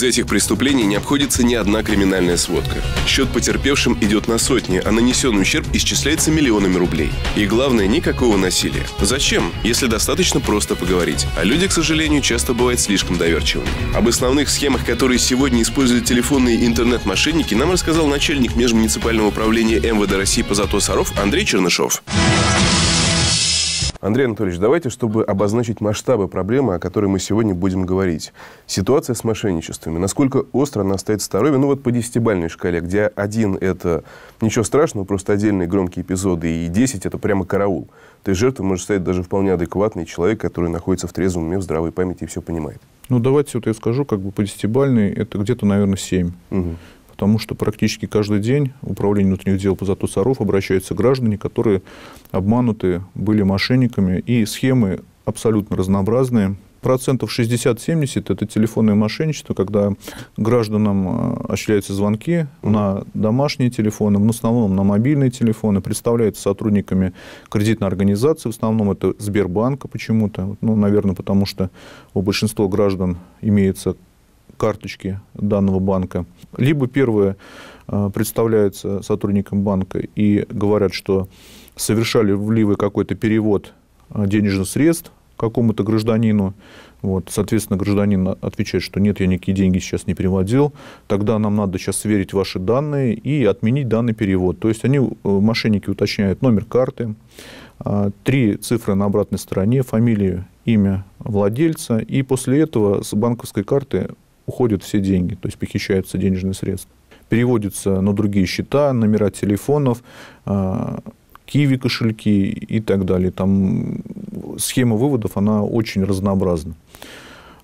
из этих преступлений не обходится ни одна криминальная сводка. Счет потерпевшим идет на сотни, а нанесенный ущерб исчисляется миллионами рублей. И главное, никакого насилия. Зачем, если достаточно просто поговорить? А люди, к сожалению, часто бывают слишком доверчивыми. Об основных схемах, которые сегодня используют телефонные интернет-мошенники, нам рассказал начальник межмуниципального управления МВД России по Зато-Саров Андрей Чернышов. Андрей Анатольевич, давайте, чтобы обозначить масштабы проблемы, о которой мы сегодня будем говорить. Ситуация с мошенничествами. Насколько остро она стоит в здоровье? Ну вот по десятибальной шкале, где один – это ничего страшного, просто отдельные громкие эпизоды, и 10 – это прямо караул. То есть жертвой может стать даже вполне адекватный человек, который находится в трезвом уме, в здравой памяти и все понимает. Ну давайте вот я скажу, как бы по десятибальной это где-то, наверное, 7. Угу потому что практически каждый день Управление внутренних дел по Зату обращаются граждане, которые обмануты были мошенниками, и схемы абсолютно разнообразные, процентов 60-70 это телефонное мошенничество, когда гражданам э, осуществляются звонки на домашние телефоны, в основном на мобильные телефоны, представляются сотрудниками кредитной организации, в основном это Сбербанка почему-то, ну, наверное, потому что у большинства граждан имеется карточки данного банка. Либо первое а, представляется сотрудникам банка и говорят, что совершали ли какой-то перевод а, денежных средств какому-то гражданину. Вот, соответственно, гражданин отвечает, что нет, я никакие деньги сейчас не переводил. Тогда нам надо сейчас сверить ваши данные и отменить данный перевод. То есть они, э, мошенники, уточняют номер карты, а, три цифры на обратной стороне, фамилию, имя владельца. И после этого с банковской карты уходят все деньги, то есть похищаются денежные средства. Переводятся на другие счета, номера телефонов, а, киви кошельки и так далее. Там схема выводов, она очень разнообразна.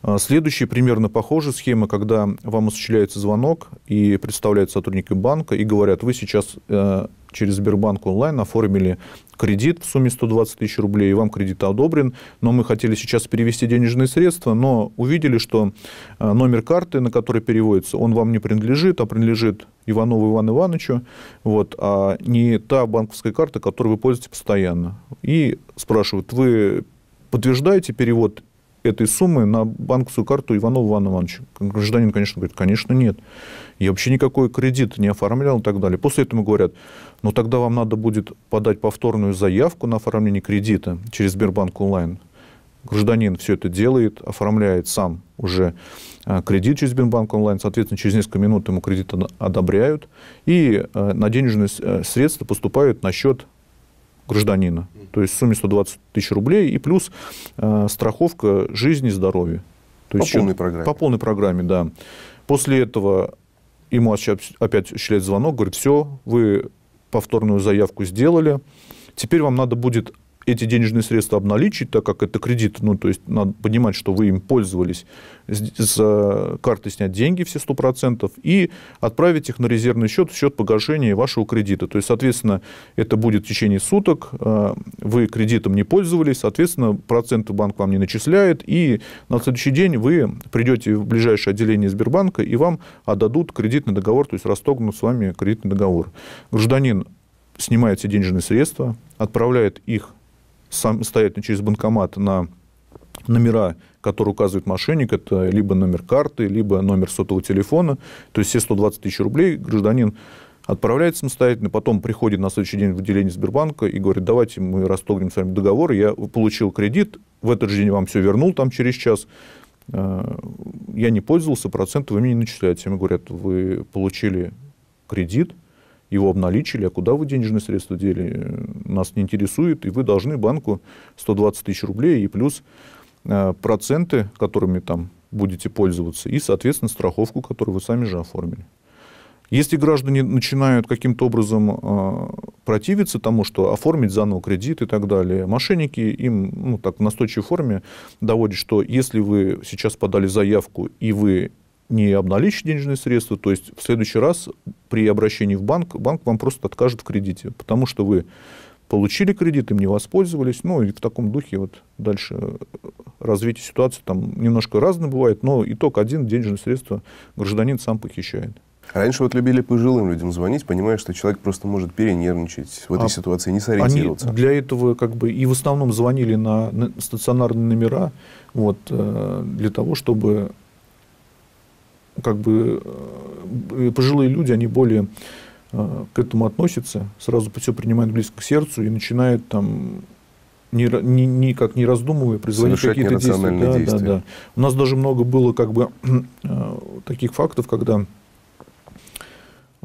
А, Следующая примерно похожая схема, когда вам осуществляется звонок и представляют сотрудники банка и говорят, вы сейчас э, через Сбербанк онлайн оформили кредит в сумме 120 тысяч рублей, и вам кредит одобрен, но мы хотели сейчас перевести денежные средства, но увидели, что э, номер карты, на который переводится, он вам не принадлежит, а принадлежит Иванову Ивану Ивановичу, вот, а не та банковская карта, которой вы пользуетесь постоянно. И спрашивают, вы подтверждаете перевод этой суммы на банковскую карту Иванова Ивана Ивановича. Гражданин, конечно, говорит, конечно, нет. Я вообще никакой кредит не оформлял и так далее. После этого говорят, но тогда вам надо будет подать повторную заявку на оформление кредита через Сбербанк онлайн. Гражданин все это делает, оформляет сам уже а, кредит через Сбербанк онлайн, соответственно, через несколько минут ему кредит одобряют, и а, на денежные э, средства поступают на счет гражданина, то есть в сумме 120 тысяч рублей, и плюс а, страховка жизни и здоровья. То по есть, полной программе. По полной программе, да. После этого ему опять осуществляет звонок, говорит, все, вы повторную заявку сделали. Теперь вам надо будет эти денежные средства обналичить, так как это кредит, ну, то есть надо понимать, что вы им пользовались, с э, карты снять деньги все 100% и отправить их на резервный счет, в счет погашения вашего кредита. То есть, соответственно, это будет в течение суток, э, вы кредитом не пользовались, соответственно, проценты банк вам не начисляет, и на следующий день вы придете в ближайшее отделение Сбербанка, и вам отдадут кредитный договор, то есть расторгнут с вами кредитный договор. Гражданин снимает все денежные средства, отправляет их самостоятельно через банкомат на номера, которые указывает мошенник, это либо номер карты, либо номер сотового телефона. То есть все 120 тысяч рублей гражданин отправляет самостоятельно, потом приходит на следующий день в отделение Сбербанка и говорит, давайте мы расторгнем с вами договор, я получил кредит, в этот же день вам все вернул там через час, э, я не пользовался, проценты вы мне не начисляете. Мне говорят, вы получили кредит, его обналичили, а куда вы денежные средства дели, нас не интересует, и вы должны банку 120 тысяч рублей и плюс э, проценты, которыми там будете пользоваться, и, соответственно, страховку, которую вы сами же оформили. Если граждане начинают каким-то образом э, противиться тому, что оформить заново кредит и так далее, мошенники им ну, так, в настойчивой форме доводят, что если вы сейчас подали заявку и вы не обналичить денежные средства, то есть в следующий раз при обращении в банк, банк вам просто откажет в кредите, потому что вы получили кредит, им не воспользовались, ну и в таком духе вот дальше э, развитие ситуации там немножко разное бывает, но итог один, денежные средства гражданин сам похищает. Раньше вот любили пожилым людям звонить, понимая, что человек просто может перенервничать, в этой а ситуации не сориентироваться. Они для этого как бы и в основном звонили на стационарные номера, вот, э, для того, чтобы как бы э, пожилые люди, они более э, к этому относятся, сразу все принимают близко к сердцу и начинают там не, не, не, как не раздумывая, производить какие-то действия. Да, действия. Да, да. У нас даже много было как бы э, таких фактов, когда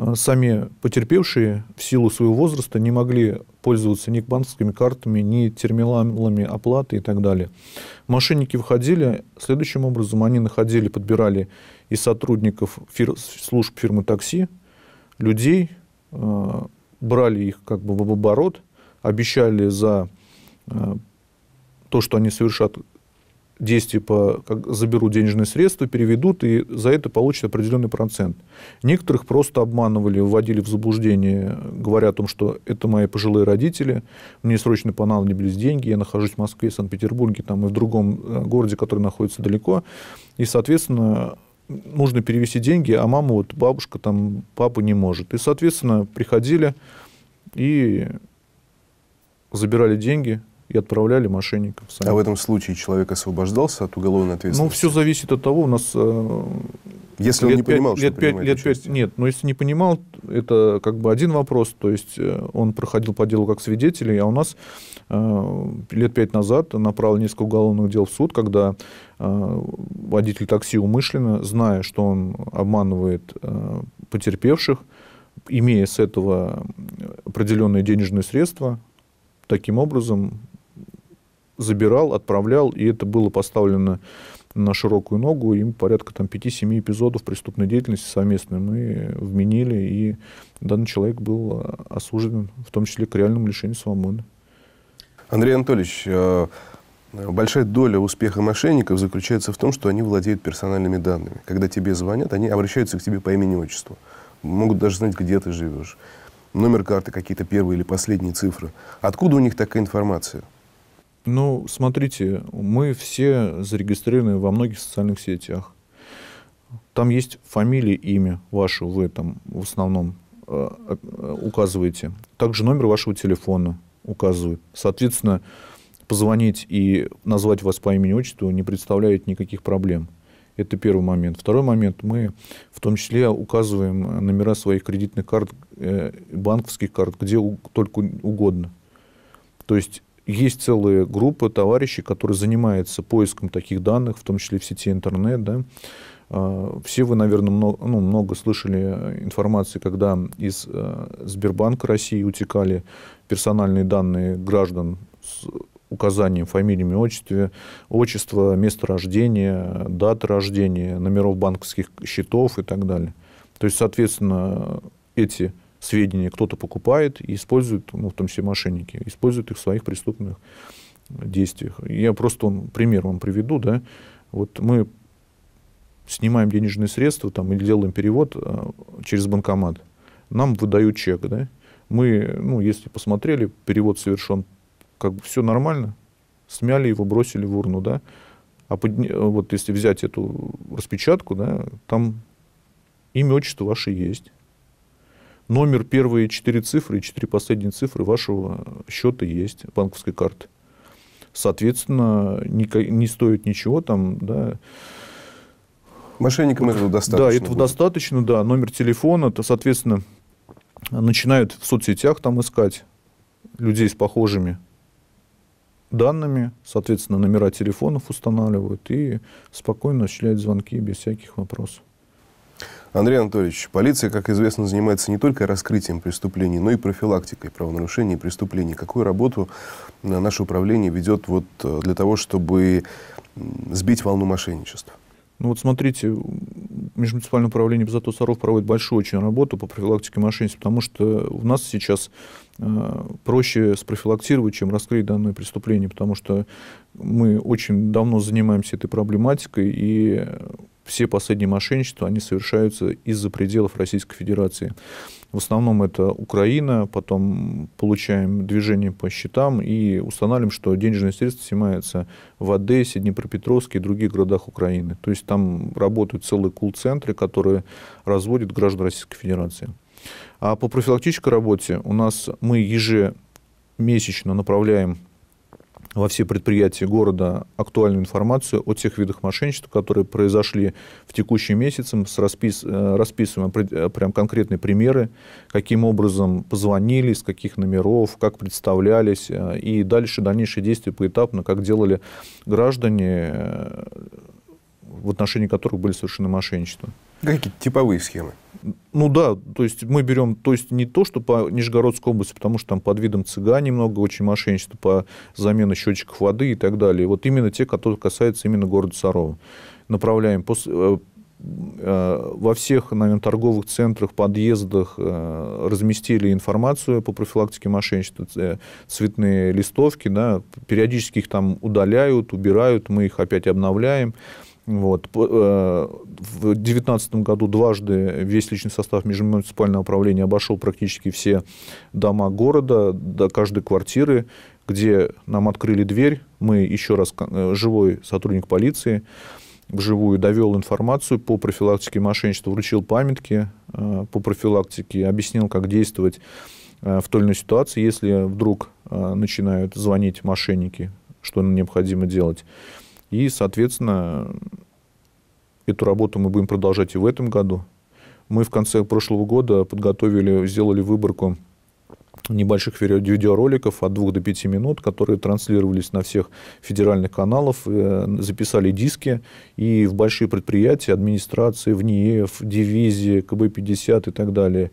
Э, сами потерпевшие в силу своего возраста не могли пользоваться ни банковскими картами, ни терминалами оплаты и так далее. Мошенники входили следующим образом. Они находили, подбирали из сотрудников фир служб фирмы такси людей, э брали их как бы в оборот, обещали за э то, что они совершат действий типа, по как, заберу денежные средства, переведут и за это получат определенный процент. Некоторых просто обманывали, вводили в заблуждение, говоря о том, что это мои пожилые родители, мне срочно понадобились деньги, я нахожусь в Москве, Санкт-Петербурге там, и в другом э, городе, который находится далеко, и, соответственно, нужно перевести деньги, а мама, вот бабушка, там, папа не может. И, соответственно, приходили и забирали деньги, и отправляли мошенников. Сами. А в этом случае человек освобождался от уголовной ну, ответственности? Ну, все зависит от того, у нас... Э, если лет он не 5, понимал, лет что 5, лет 5, Нет, но если не понимал, это как бы один вопрос. То есть э, он проходил по делу как свидетель, а у нас э, лет пять назад направил несколько уголовных дел в суд, когда э, водитель такси умышленно, зная, что он обманывает э, потерпевших, имея с этого определенные денежные средства, таким образом забирал, отправлял, и это было поставлено на широкую ногу. Им порядка там 5-7 эпизодов преступной деятельности совместной мы вменили, и данный человек был а, осужден, в том числе к реальному лишению свободы. Андрей Анатольевич, а, Большая доля успеха мошенников заключается в том, что они владеют персональными данными. Когда тебе звонят, они обращаются к тебе по имени отчеству. Могут даже знать, где ты живешь. Номер карты, какие-то первые или последние цифры. Откуда у них такая информация? Ну, смотрите, мы все зарегистрированы во многих социальных сетях. Там есть фамилия, имя ваше вы там в основном э, э, указываете. Также номер вашего телефона указывают. Соответственно, позвонить и назвать вас по имени отчеству не представляет никаких проблем. Это первый момент. Второй момент. Мы в том числе указываем номера своих кредитных карт, э, банковских карт, где только угодно. То есть есть целая группа товарищей, которые занимаются поиском таких данных, в том числе в сети интернет, да, а, все вы, наверное, много, ну, много слышали информации, когда из э, Сбербанка России утекали персональные данные граждан с указанием фамилиями, отчестве, отчества, места рождения, даты рождения, номеров банковских счетов и так далее. То есть, соответственно, эти сведения кто-то покупает и использует, ну, в том числе мошенники, используют их в своих преступных действиях. Я просто он, пример вам приведу, да, вот мы снимаем денежные средства там, или делаем перевод э, через банкомат, нам выдают чек, да, мы, ну, если посмотрели, перевод совершен, как бы все нормально, смяли его, бросили в урну, да, а подня... вот если взять эту распечатку, да, там имя, отчество ваше есть, номер, первые четыре цифры и четыре последние цифры вашего счета есть, банковской карты. Соответственно, не, не стоит ничего там, да. Мошенникам этого достаточно. Да, этого будет. достаточно, да. Номер телефона, то, соответственно, начинают в соцсетях там искать людей с похожими данными, соответственно, номера телефонов устанавливают и спокойно осуществляют звонки без всяких вопросов. Андрей Анатольевич, полиция, как известно, занимается не только раскрытием преступлений, но и профилактикой правонарушений и преступлений. Какую работу э, наше управление ведет вот э, для того, чтобы сбить волну мошенничества? Ну вот смотрите, Межмуниципальное управление Безотос Саров проводит большую очень работу по профилактике мошенничества, потому что у нас сейчас э, проще спрофилактировать, чем раскрыть данное преступление, потому что мы очень давно занимаемся этой проблематикой, и все последние мошенничества, они совершаются из-за пределов Российской Федерации. В основном это Украина, потом получаем движение по счетам и устанавливаем, что денежные средства снимаются в Одессе, Днепропетровске и других городах Украины. То есть там работают целые кул-центры, которые разводят граждан Российской Федерации. А по профилактической работе у нас мы ежемесячно направляем во все предприятия города актуальную информацию о тех видах мошенничества, которые произошли в текущем месяце. С распис, э, расписываем э, прям конкретные примеры, каким образом позвонили, с каких номеров, как представлялись, э, и дальше дальнейшие действия поэтапно, как делали граждане, в отношении которых были совершены мошенничества. Какие типовые схемы? Ну да, то есть мы берем, то есть не то, что по Нижегородской области, потому что там под видом цыгане много очень мошенничество по замене счетчиков воды и так далее. Вот именно те, которые касаются именно города Сарова. Направляем после, э, э, во всех, наверное, торговых центрах, подъездах э, разместили информацию по профилактике мошенничества, цветные листовки, да, периодически их там удаляют, убирают, мы их опять обновляем. Вот. Э, в 2019 году дважды весь личный состав межмуниципального управления обошел практически все дома города, до каждой квартиры, где нам открыли дверь. Мы еще раз, э, живой сотрудник полиции, вживую довел информацию по профилактике мошенничества, вручил памятки э, по профилактике, объяснил, как действовать в той или иной ситуации, если вдруг начинают звонить мошенники, что необходимо делать. И, соответственно, эту работу мы будем продолжать и в этом году. Мы в конце прошлого года подготовили, сделали выборку небольших видеороликов от 2 до 5 минут, которые транслировались на всех федеральных каналах, э, записали диски и в большие предприятия, администрации, в НИЕФ, дивизии, КБ-50 и так далее.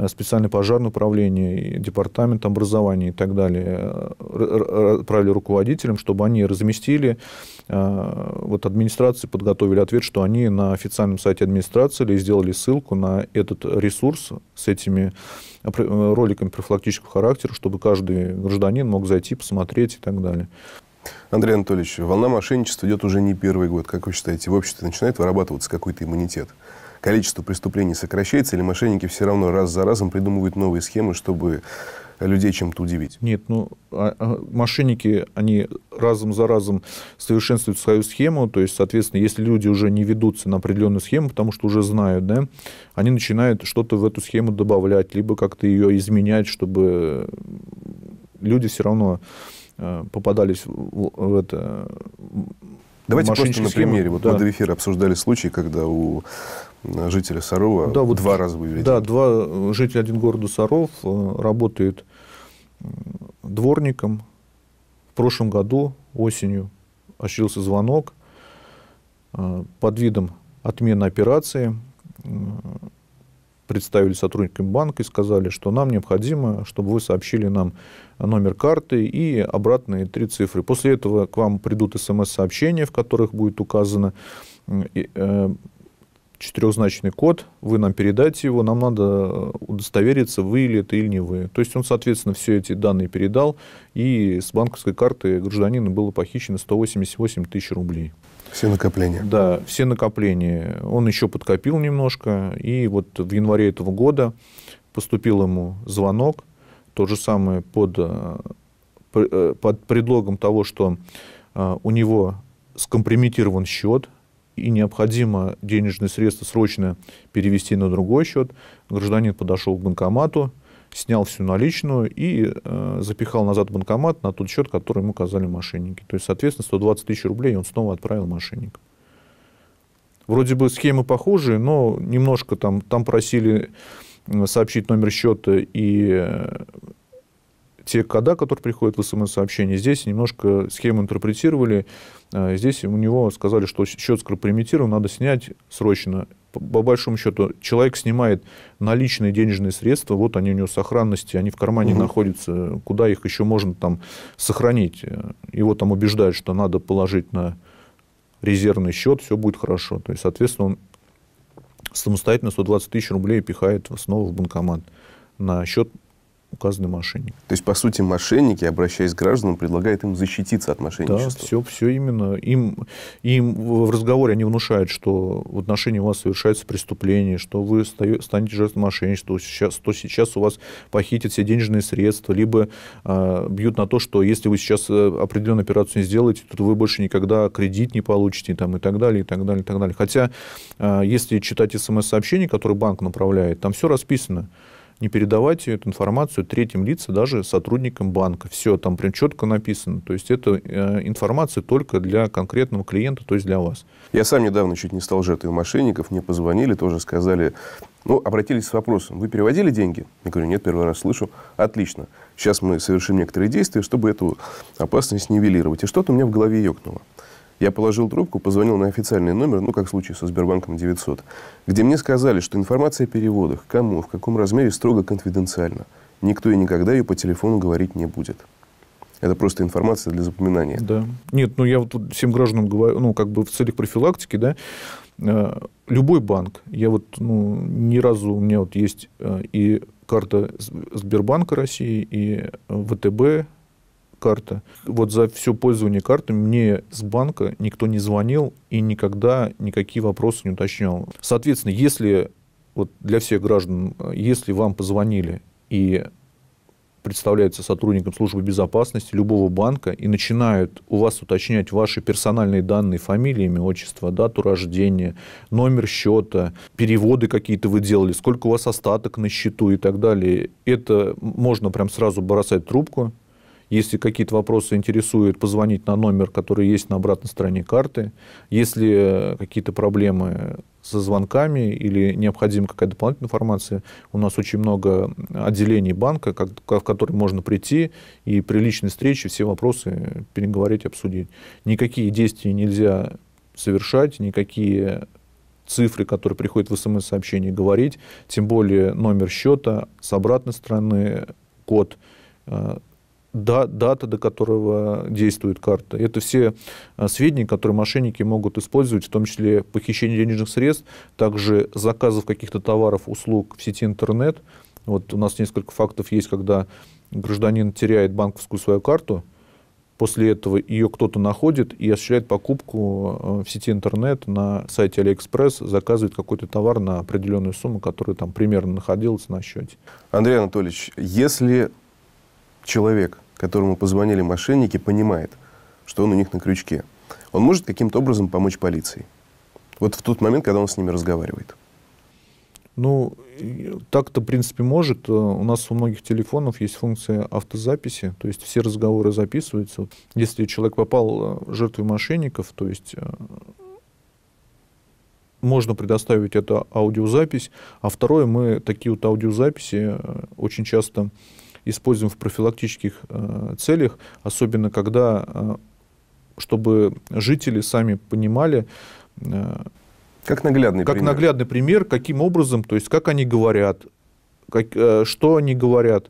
Э, специальный пожарное управление, департамент образования и так далее, э, отправили руководителям, чтобы они разместили, э, вот администрации подготовили ответ, что они на официальном сайте администрации сделали ссылку на этот ресурс с этими роликами профилактического характера, чтобы каждый гражданин мог зайти, посмотреть и так далее. Андрей Анатольевич, волна мошенничества идет уже не первый год. Как вы считаете, в обществе начинает вырабатываться какой-то иммунитет? количество преступлений сокращается, или мошенники все равно раз за разом придумывают новые схемы, чтобы людей чем-то удивить. Нет, ну, а, а, мошенники, они разом за разом совершенствуют свою схему, то есть, соответственно, если люди уже не ведутся на определенную схему, потому что уже знают, да, они начинают что-то в эту схему добавлять, либо как-то ее изменять, чтобы люди все равно э, попадались в, в это... Давайте просто на примере. Вот да. мы до эфира обсуждали случай, когда у Э, жителя Сарова да, вот, два раза выведен. Да, два э, жителя один города Саров э, работает дворником. В прошлом году осенью ощутился звонок под видом отмены операции. Представили сотрудникам банка и сказали, что нам необходимо, чтобы вы сообщили нам номер карты и обратные три цифры. После этого к вам придут смс-сообщения, в которых будет указано четырехзначный код, вы нам передайте его, нам надо э, удостовериться, вы или это или не вы. То есть он, соответственно, все эти данные передал, и с банковской карты гражданина было похищено 188 тысяч рублей. Все накопления. Да, все накопления. Он еще подкопил немножко, и вот в январе этого года поступил ему звонок, то же самое под, э, э, под предлогом того, что у него скомпрометирован счет, и необходимо денежные средства срочно перевести на другой счет, гражданин подошел к банкомату, снял всю наличную и э, запихал назад банкомат на тот счет, который ему казали мошенники. То есть, соответственно, 120 тысяч рублей он снова отправил мошенникам. Вроде бы схемы похожие, но немножко там, там просили э, сообщить номер счета и э, те кода, которые приходят в смс-сообщение, здесь немножко схему интерпретировали. А, здесь у него сказали, что счет скоропримитирован, надо снять срочно. По большому счету, человек снимает наличные денежные средства, вот они у него в сохранности, они в кармане угу. находятся, куда их еще можно там сохранить. Его там убеждают, что надо положить на резервный счет, все будет хорошо. То есть, соответственно, он самостоятельно 120 тысяч рублей пихает снова в банкомат на счет указанный мошенник. То есть, по сути, мошенники, обращаясь к гражданам, предлагают им защититься от мошенничества? Да, все, все именно. Им, им в разговоре они внушают, что в отношении вас совершается преступление, что вы станете жертвой мошенничества, что сейчас, что сейчас у вас похитят все денежные средства, либо э, бьют на то, что если вы сейчас э, определенную операцию не сделаете, то вы больше никогда кредит не получите там, и так далее, и так далее, и так далее. Хотя, э, если читать смс-сообщение, которое банк направляет, там все расписано не передавать эту информацию третьим лицам, даже сотрудникам банка. Все там прям четко написано. То есть это э, информация только для конкретного клиента, то есть для вас. Я сам недавно чуть не стал жертвой мошенников. Мне позвонили, тоже сказали, ну, обратились с вопросом, вы переводили деньги? Я говорю, нет, первый раз слышу. Отлично. Сейчас мы совершим некоторые действия, чтобы эту опасность нивелировать. И что-то у меня в голове ёкнуло. Я положил трубку, позвонил на официальный номер, ну, как в случае со Сбербанком 900, где мне сказали, что информация о переводах, кому, в каком размере строго конфиденциальна. Никто и никогда ее по телефону говорить не будет. Это просто информация для запоминания. Да. Нет, ну я вот всем гражданам говорю, ну, как бы в целях профилактики, да, э, любой банк, я вот, ну, ни разу у меня вот есть э, и карта Сбербанка России, и э, ВТБ карта. Вот за все пользование картой мне с банка никто не звонил и никогда никакие вопросы не уточнял. Соответственно, если вот для всех граждан, если вам позвонили и представляются сотрудником службы безопасности любого банка и начинают у вас уточнять ваши персональные данные, фамилии, имя, отчество, дату рождения, номер счета, переводы какие-то вы делали, сколько у вас остаток на счету и так далее, это можно прям сразу бросать трубку если какие-то вопросы интересуют, позвонить на номер, который есть на обратной стороне карты. Если э, какие-то проблемы со звонками или необходима какая-то дополнительная информация, у нас очень много отделений банка, как, в которые можно прийти и при личной встрече все вопросы переговорить, обсудить. Никакие действия нельзя совершать, никакие цифры, которые приходят в смс-сообщение, говорить, тем более номер счета с обратной стороны, код, э, да, дата, до которого действует карта. Это все э, сведения, которые мошенники могут использовать, в том числе похищение денежных средств, также заказов каких-то товаров, услуг в сети интернет. Вот у нас несколько фактов есть, когда гражданин теряет банковскую свою карту, после этого ее кто-то находит и осуществляет покупку э, в сети интернет на сайте Алиэкспресс, заказывает какой-то товар на определенную сумму, которая там примерно находилась на счете. Андрей Анатольевич, если человек, которому позвонили мошенники, понимает, что он у них на крючке, он может каким-то образом помочь полиции. Вот в тот момент, когда он с ними разговаривает. Ну, так-то, в принципе, может. Э, у нас у многих телефонов есть функция автозаписи, то есть все разговоры записываются. Если человек попал э, жертвой мошенников, то есть э, можно предоставить эту аудиозапись. А второе, мы такие вот аудиозаписи очень часто используем в профилактических э, целях, особенно когда, э, чтобы жители сами понимали, э, как наглядный как пример. наглядный пример, каким образом, то есть как они говорят, как, что они говорят,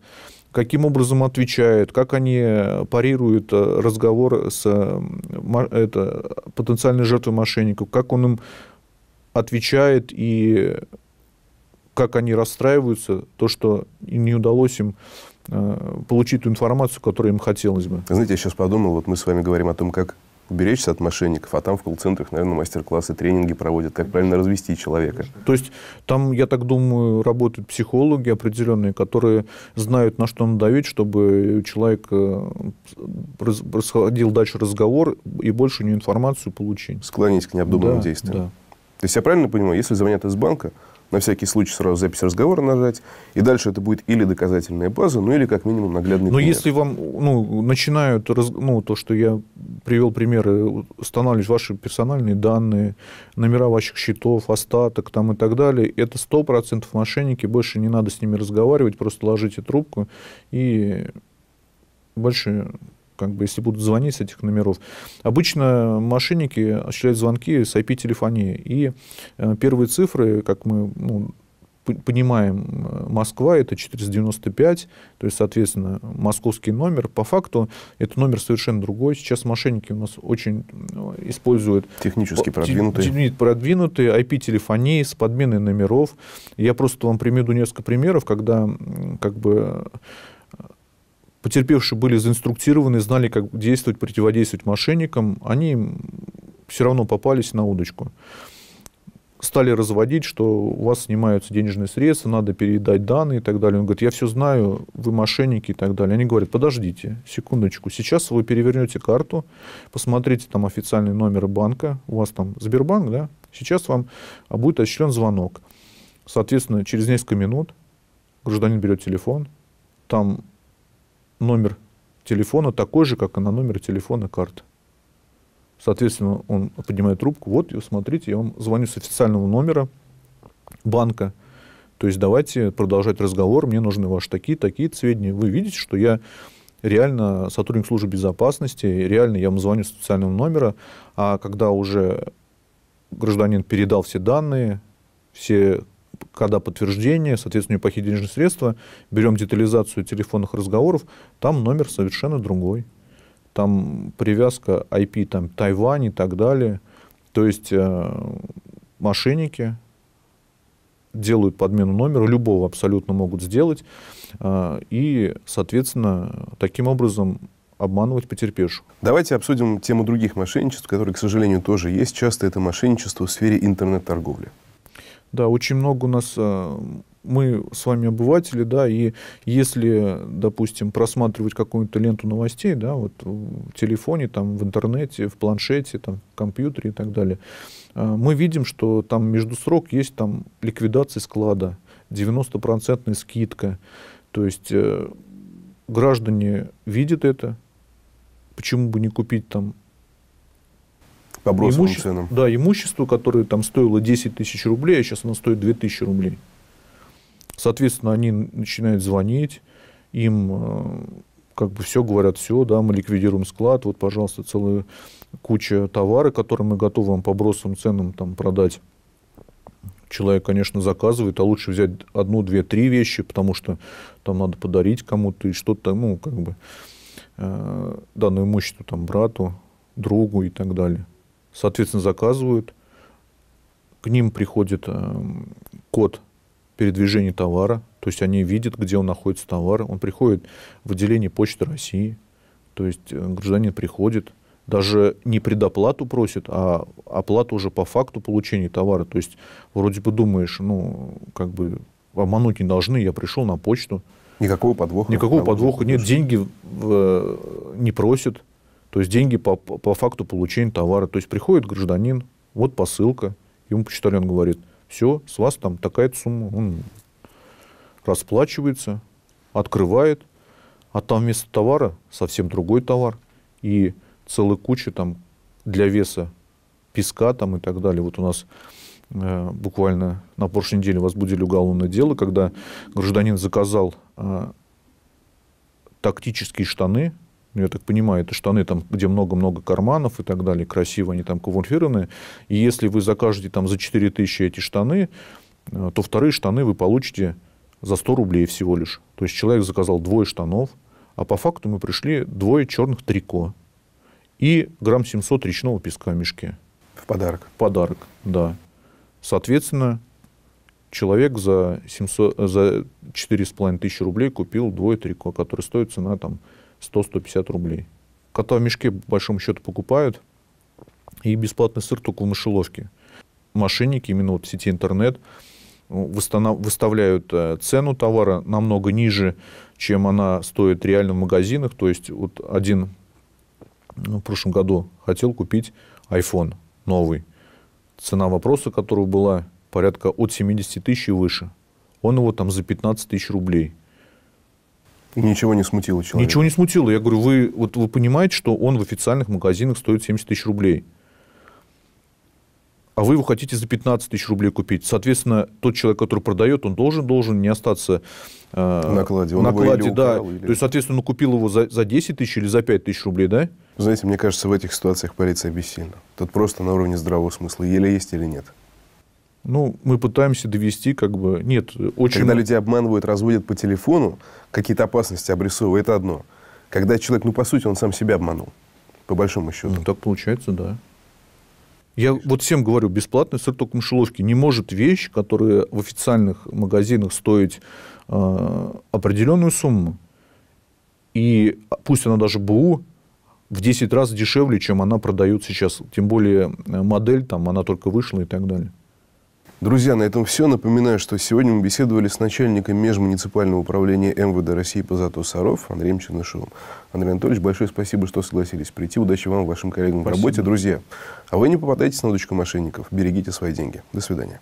каким образом отвечают, как они парируют разговор с это, потенциальной жертвой мошенников, как он им отвечает и как они расстраиваются, то, что не удалось им Э, получить ту информацию, которую им хотелось бы. Знаете, я сейчас подумал, вот мы с вами говорим о том, как уберечься от мошенников, а там в колл-центрах, наверное, мастер-классы, тренинги проводят, как правильно развести человека. То есть там, я так думаю, работают психологи определенные, которые знают, на что надавить, чтобы человек происходил э, дальше разговор и больше у него информацию получить. Склонить к необдуманным да, действиям. Да. То есть я правильно понимаю, если звонят из банка, на всякий случай сразу запись разговора нажать, и дальше это будет или доказательная база, ну или как минимум наглядный Но пример. если вам ну, начинают, ну, то, что я привел примеры, устанавливать ваши персональные данные, номера ваших счетов, остаток там и так далее, это процентов мошенники, больше не надо с ними разговаривать, просто ложите трубку и больше как бы, если будут звонить с этих номеров. Обычно мошенники осуществляют звонки с IP-телефонии, и э, первые цифры, как мы ну, понимаем, э, Москва это 495, то есть, соответственно, московский номер. По факту это номер совершенно другой. Сейчас мошенники у нас очень ну, используют... Технически продвинутые. Те, продвинутые, IP-телефонии с подменой номеров. Я просто вам приведу несколько примеров, когда как бы Потерпевшие были заинструктированы, знали, как действовать, противодействовать мошенникам. Они все равно попались на удочку. Стали разводить, что у вас снимаются денежные средства, надо передать данные и так далее. Он говорит, я все знаю, вы мошенники и так далее. Они говорят, подождите секундочку, сейчас вы перевернете карту, посмотрите там официальный номер банка, у вас там Сбербанк, да? Сейчас вам а, будет осуществлен звонок. Соответственно, через несколько минут гражданин берет телефон, там номер телефона такой же, как и на номер телефона карты. Соответственно, он поднимает трубку, вот, смотрите, я вам звоню с официального номера банка, то есть давайте продолжать разговор, мне нужны ваши такие, такие сведения. Вы видите, что я реально сотрудник службы безопасности, реально я вам звоню с официального номера, а когда уже гражданин передал все данные, все когда подтверждение, соответственно, эпохи денежные средства, берем детализацию телефонных разговоров, там номер совершенно другой. Там привязка IP, там Тайвань и так далее. То есть э, мошенники делают подмену номера, любого абсолютно могут сделать, э, и, соответственно, таким образом обманывать потерпевших. Давайте обсудим тему других мошенничеств, которые, к сожалению, тоже есть. Часто это мошенничество в сфере интернет-торговли. Да, очень много у нас э, мы с вами обыватели, да, и если, допустим, просматривать какую-то ленту новостей, да, вот в телефоне, там, в интернете, в планшете, там, в компьютере и так далее, э, мы видим, что там между срок есть там ликвидация склада, 90% скидка, то есть э, граждане видят это, почему бы не купить там по имуще... ценам. Да, имущество, которое там стоило 10 тысяч рублей, а сейчас оно стоит 2 тысячи рублей. Соответственно, они начинают звонить, им э, как бы все говорят, все, да, мы ликвидируем склад, вот, пожалуйста, целая куча товара, которые мы готовы вам по бросовым ценам там продать. Человек, конечно, заказывает, а лучше взять одну, две, три вещи, потому что там надо подарить кому-то и что-то, ну, как бы, э, данное имущество там брату, другу и так далее соответственно, заказывают. К ним приходит э, код передвижения товара, то есть они видят, где он находится товар. Он приходит в отделение Почты России, то есть э, гражданин приходит, даже не предоплату просит, а оплату уже по факту получения товара. То есть вроде бы думаешь, ну, как бы обмануть не должны, я пришел на почту. Никакого подвоха. Никакого подвоха, нет, деньги э, не просят. То есть деньги по, по факту получения товара. То есть приходит гражданин, вот посылка, ему почтальон говорит, все, с вас там такая сумма. Он расплачивается, открывает, а там вместо товара совсем другой товар. И целая куча там для веса песка там и так далее. Вот у нас э, буквально на прошлой неделе возбудили уголовное дело, когда гражданин заказал э, тактические штаны я так понимаю, это штаны, там, где много-много карманов и так далее, красиво они там камуфлированы. И если вы закажете там за 4 тысячи эти штаны, э, то вторые штаны вы получите за 100 рублей всего лишь. То есть человек заказал двое штанов, а по факту мы пришли двое черных трико и грамм 700 речного песка в мешке. В подарок. В подарок, да. Соответственно, человек за, 700, э, за 4,5 тысячи рублей купил двое трико, которые стоят цена там 100-150 рублей. Кота в мешке, по большому счету, покупают. И бесплатный сыр только в мышеловке. Мошенники именно вот в сети интернет э, выставляют э, цену товара намного ниже, чем она стоит реально в магазинах. То есть вот один ну, в прошлом году хотел купить iPhone новый. Цена вопроса которого была порядка от 70 тысяч и выше. Он его там за 15 тысяч рублей и ничего не смутило человека? Ничего не смутило. Я говорю, вы, вот, вы понимаете, что он в официальных магазинах стоит 70 тысяч рублей? а вы его хотите за 15 тысяч рублей купить. Соответственно, тот человек, который продает, он должен, должен не остаться э, накладе. Он накладе, его да. Украл, или... То есть, соответственно, он купил его за, за 10 тысяч или за 5 тысяч рублей, да? Знаете, мне кажется, в этих ситуациях полиция бессильна. Тут просто на уровне здравого смысла, Или есть или нет. Ну, мы пытаемся довести, как бы, нет, очень... Когда людей обманывают, разводят по телефону, какие-то опасности обрисовывают, это одно. Когда человек, ну, по сути, он сам себя обманул, по большому счету. Ну, так получается, да. Я вот всем говорю, бесплатный сыр только мышеловки. Не может вещь, которая в официальных магазинах стоит э, определенную сумму, и пусть она даже БУ, в 10 раз дешевле, чем она продает сейчас. Тем более э, модель, там, она только вышла и так далее. Друзья, на этом все. Напоминаю, что сегодня мы беседовали с начальником межмуниципального управления МВД России по Зату Саров Андреем Чернышевым. Андрей Анатольевич, большое спасибо, что согласились прийти. Удачи вам, вашим коллегам спасибо. по работе. друзья. а вы не попадаетесь на удочку мошенников. Берегите свои деньги. До свидания.